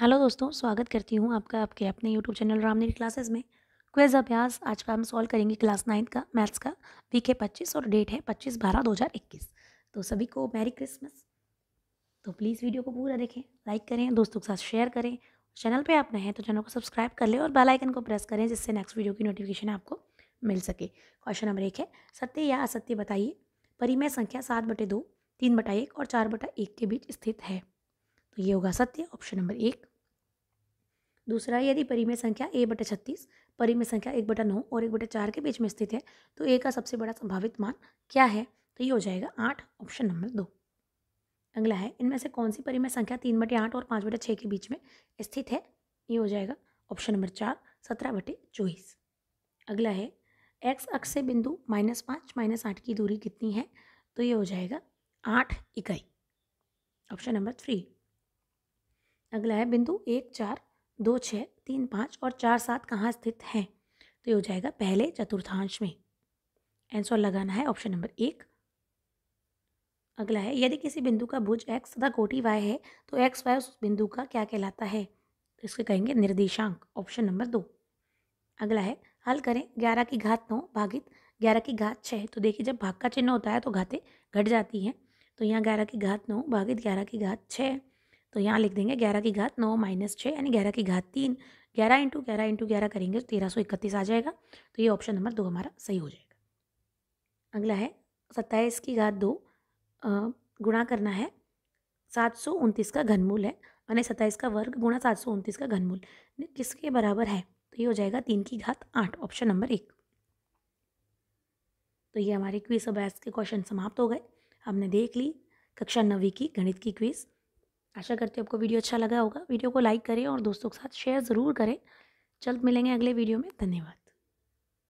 hello दोस्तों स्वागत करती हूँ आपका आपके अपने यूट्यूब चैनल रामनीर क्लासेस में क्वेज अभ्यास आज का हम सॉल्व करेंगे क्लास नाइन्थ का मैथ्स का वीक है पच्चीस और डेट है पच्चीस बारह दो हज़ार इक्कीस तो सभी को मैरी क्रिसमस तो प्लीज़ वीडियो को पूरा देखें लाइक करें दोस्तों के साथ शेयर करें चैनल पर आप नए हैं तो चैनल को सब्सक्राइब कर लें और बेलाइकन को प्रेस करें जिससे नेक्स्ट वीडियो की नोटिफिकेशन आपको मिल सके क्वेश्चन नंबर एक है सत्य या असत्य बताइए परिमय संख्या सात बटे दो तीन बटा एक और चार बटा एक के बीच स्थित है तो ये होगा सत्य ऑप्शन नंबर एक दूसरा यदि परिमेय संख्या ए बटे छत्तीस परिमेय संख्या एक बटा नौ और एक बटे चार के बीच में स्थित है तो ए का सबसे बड़ा संभावित मान क्या है तो ये हो जाएगा आठ ऑप्शन नंबर दो अगला है इनमें से कौन सी परिमेय संख्या तीन बटे आठ और पाँच बटे छः के बीच में स्थित है ये हो जाएगा ऑप्शन नंबर चार सत्रह बटे चौबीस अगला है एक्स अक्ष से बिंदु माइनस पाँच माइनस आठ की दूरी कितनी है तो ये हो जाएगा आठ इकाई ऑप्शन नंबर थ्री अगला है बिंदु एक चार दो छः तीन पाँच और चार सात कहाँ स्थित हैं तो ये हो जाएगा पहले चतुर्थांश में आंसर लगाना है ऑप्शन नंबर एक अगला है यदि किसी बिंदु का भुज एक्स तथा कोटि वाई है तो एक्स वाई उस बिंदु का क्या कहलाता है तो इसके कहेंगे निर्देशांक ऑप्शन नंबर दो अगला है हल करें ग्यारह की घात नौ भागित ग्यारह की घात छः तो देखिए जब भाग का चिन्ह होता है तो घातें घट जाती हैं तो यहाँ ग्यारह की घात नौ भागित ग्यारह की घात छः तो यहाँ लिख देंगे ग्यारह की घात नौ माइनस छः यानी ग्यारह की घात तीन ग्यारह इंटू ग्यारह इंटू ग्यारह करेंगे तो तेरह सौ इकतीस आ जाएगा तो ये ऑप्शन नंबर दो हमारा सही हो जाएगा अगला है सत्ताईस की घात दो गुणा करना है सात सौ उनतीस का घनमूल है माने सत्ताईस का वर्ग गुणा सात सौ उनतीस का घनमूल किसके बराबर है तो ये हो जाएगा तीन की घात आठ ऑप्शन नंबर एक तो ये हमारे क्विज अभ्यास के क्वेश्चन समाप्त हो गए हमने देख ली कक्षा नवी की गणित की क्विज़ आशा करती हूँ आपको वीडियो अच्छा लगा होगा वीडियो को लाइक करें और दोस्तों के साथ शेयर ज़रूर करें जल्द मिलेंगे अगले वीडियो में धन्यवाद